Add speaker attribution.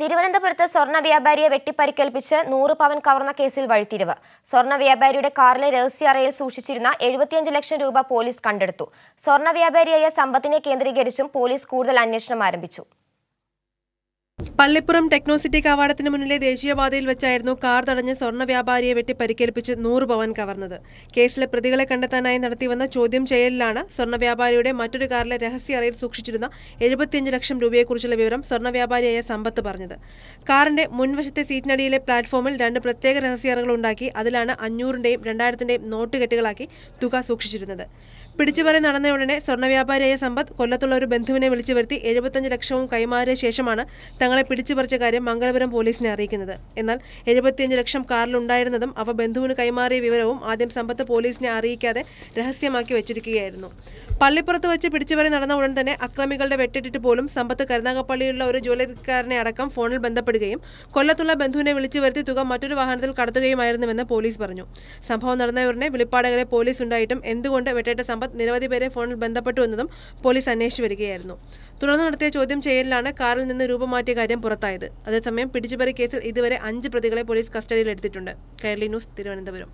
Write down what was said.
Speaker 1: തിരുവനന്തപുരത്ത് സ്വർണ്ണ വ്യാപാരിയെ വെട്ടിപ്പരിക്കേൽപ്പിച്ച് നൂറ് പവൻ കവർന്ന കേസിൽ വഴിത്തിരിവ് സ്വർണ്ണ വ്യാപാരിയുടെ കാറിലെ അറയിൽ സൂക്ഷിച്ചിരുന്ന എഴുപത്തിയഞ്ച് ലക്ഷം രൂപ പോലീസ് കണ്ടെടുത്തു സ്വർണ്ണ വ്യാപാരിയായ സമ്പത്തിനെ കേന്ദ്രീകരിച്ചും പോലീസ് കൂടുതൽ അന്വേഷണം ആരംഭിച്ചു
Speaker 2: പള്ളിപ്പുറം ടെക്നോസിറ്റി കവാടത്തിന് മുന്നിലെ ദേശീയപാതയിൽ വെച്ചായിരുന്നു കാർ തടഞ്ഞ് സ്വർണ്ണ വ്യാപാരിയെ വെട്ടി പരിക്കേൽപ്പിച്ച് നൂറ് പവൻ കവർന്നത് കേസിലെ പ്രതികളെ കണ്ടെത്താനായി നടത്തിവന്ന ചോദ്യം ചെയ്യലിലാണ് സ്വർണ്ണ വ്യാപാരിയുടെ മറ്റൊരു കാറിലെ രഹസ്യ അറയിൽ സൂക്ഷിച്ചിരുന്ന എഴുപത്തിയഞ്ച് ലക്ഷം രൂപയെക്കുറിച്ചുള്ള വിവരം സ്വർണ്ണ വ്യാപാരിയായ സമ്പത്ത് പറഞ്ഞത് കാറിന്റെ മുൻവശത്തെ സീറ്റിനടിയിലെ പ്ലാറ്റ്ഫോമിൽ രണ്ട് പ്രത്യേക രഹസ്യ അറകൾ അതിലാണ് അഞ്ഞൂറിന്റെയും രണ്ടായിരത്തിന്റെയും നോട്ട് കെട്ടുകളാക്കി തുക സൂക്ഷിച്ചിരുന്നത് പിടിച്ചുപറി നടന്ന ഉടനെ സ്വർണ്ണ വ്യാപാരിയായ സമ്പത്ത് കൊല്ലത്തുള്ള ഒരു ബന്ധുവിനെ വിളിച്ചു വരുത്തി എഴുപത്തഞ്ച് ലക്ഷവും കൈമാറിയ ശേഷമാണ് തങ്ങളെ പിടിച്ചുപറിച്ച കാര്യം മംഗലപുരം പോലീസിനെ അറിയിക്കുന്നത് എന്നാൽ എഴുപത്തിയഞ്ച് ലക്ഷം കാറിലുണ്ടായിരുന്നതും അവ ബന്ധുവിന് കൈമാറിയ വിവരവും ആദ്യം സമ്പത്ത് പോലീസിനെ അറിയിക്കാതെ രഹസ്യമാക്കി വെച്ചിരിക്കുകയായിരുന്നു പള്ളിപ്പുറത്ത് വെച്ച് പിടിച്ചുപറി നടന്ന ഉടൻ തന്നെ അക്രമികളുടെ വെട്ടിട്ടിട്ട് പോലും സമ്പത്ത് കരുനാഗപ്പള്ളിയിലുള്ള ഒരു ജോലിക്കാരനെ അടക്കം ഫോണിൽ ബന്ധപ്പെടുകയും കൊല്ലത്തുള്ള ബന്ധുവിനെ വിളിച്ചു വരുത്തി തുക മറ്റൊരു വാഹനത്തിൽ കടത്തുകയുമായിരുന്നുവെന്ന് പോലീസ് പറഞ്ഞു സംഭവം നടന്നവരുടെ വെളിപ്പാടകളെ പോലീസ് ഉണ്ടായിട്ടും എന്തുകൊണ്ട് വെട്ടേറ്റ സമ്പത്ത് നിരവധി പേരെ ഫോണിൽ ബന്ധപ്പെട്ടു എന്നതും പോലീസ് അന്വേഷിച്ചു വരികയായിരുന്നു തുടർന്ന് നടത്തിയ ചോദ്യം ചെയ്യലിലാണ് കാറിൽ നിന്ന് രൂപം മാറ്റിയ കാര്യം പുറത്തായത് അതേസമയം പിടിച്ചുപറി കേസിൽ ഇതുവരെ അഞ്ച് പ്രതികളെ പോലീസ് കസ്റ്റഡിയിലെടുത്തിട്ടുണ്ട് കേരളി ന്യൂസ് തിരുവനന്തപുരം